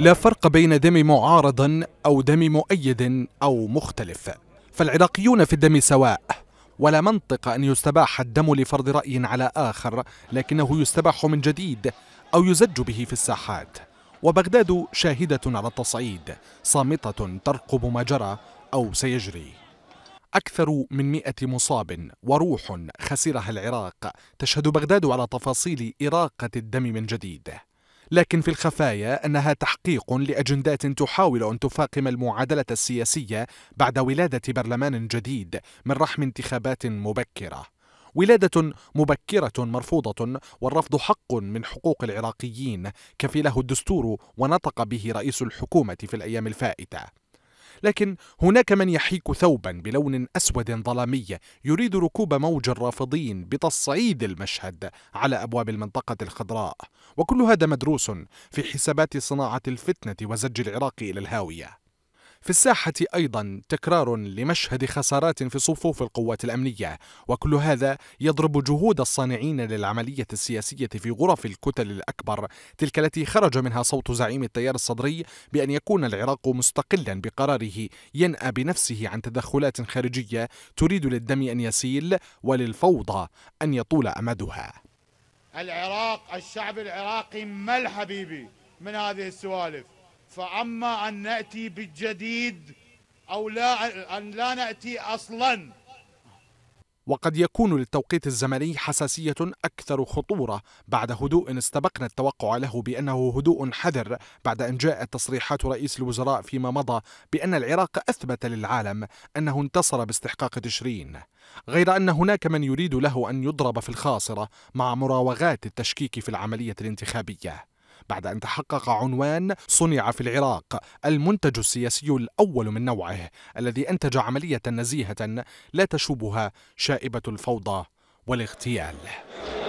لا فرق بين دم معارض أو دم مؤيد أو مختلف فالعراقيون في الدم سواء ولا منطق أن يستباح الدم لفرض رأي على آخر لكنه يستباح من جديد أو يزج به في الساحات وبغداد شاهدة على التصعيد صامتة ترقب ما جرى أو سيجري أكثر من مئة مصاب وروح خسرها العراق تشهد بغداد على تفاصيل إراقة الدم من جديد لكن في الخفايا أنها تحقيق لأجندات تحاول أن تفاقم المعادلة السياسية بعد ولادة برلمان جديد من رحم انتخابات مبكرة ولادة مبكرة مرفوضة والرفض حق من حقوق العراقيين كفله الدستور ونطق به رئيس الحكومة في الأيام الفائتة لكن هناك من يحيك ثوبا بلون أسود ظلامي يريد ركوب موج الرافضين بتصعيد المشهد على أبواب المنطقة الخضراء وكل هذا مدروس في حسابات صناعة الفتنة وزج العراق إلى الهاوية في الساحة أيضا تكرار لمشهد خسارات في صفوف القوات الأمنية وكل هذا يضرب جهود الصانعين للعملية السياسية في غرف الكتل الأكبر تلك التي خرج منها صوت زعيم التيار الصدري بأن يكون العراق مستقلا بقراره ينأى بنفسه عن تدخلات خارجية تريد للدم أن يسيل وللفوضى أن يطول أمدها العراق الشعب العراقي ما الحبيبي من هذه السوالف فأما أن نأتي بالجديد أو لا أن لا نأتي أصلاً وقد يكون للتوقيت الزمني حساسية أكثر خطورة بعد هدوء استبقنا التوقع له بأنه هدوء حذر بعد أن جاءت تصريحات رئيس الوزراء فيما مضى بأن العراق أثبت للعالم أنه انتصر باستحقاق تشرين غير أن هناك من يريد له أن يضرب في الخاصرة مع مراوغات التشكيك في العملية الانتخابية بعد أن تحقق عنوان صنع في العراق المنتج السياسي الأول من نوعه الذي أنتج عملية نزيهة لا تشوبها شائبة الفوضى والاغتيال